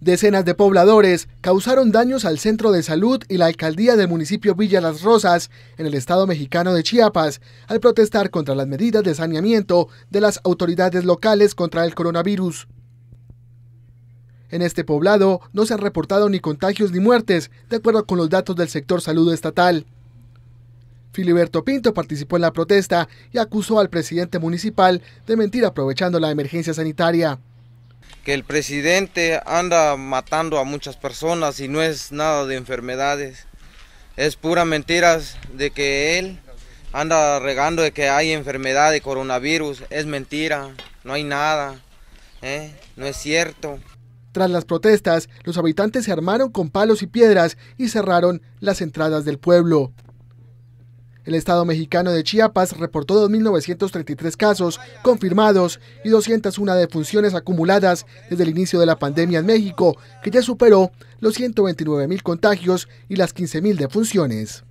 Decenas de pobladores causaron daños al centro de salud y la alcaldía del municipio Villa Las Rosas, en el estado mexicano de Chiapas, al protestar contra las medidas de saneamiento de las autoridades locales contra el coronavirus. En este poblado no se han reportado ni contagios ni muertes, de acuerdo con los datos del sector salud estatal. Filiberto Pinto participó en la protesta y acusó al presidente municipal de mentir aprovechando la emergencia sanitaria que el presidente anda matando a muchas personas y no es nada de enfermedades. Es pura mentiras de que él anda regando de que hay enfermedad de coronavirus. Es mentira, no hay nada, ¿eh? no es cierto. Tras las protestas, los habitantes se armaron con palos y piedras y cerraron las entradas del pueblo. El estado mexicano de Chiapas reportó 2.933 casos confirmados y 201 defunciones acumuladas desde el inicio de la pandemia en México, que ya superó los 129.000 contagios y las 15.000 defunciones.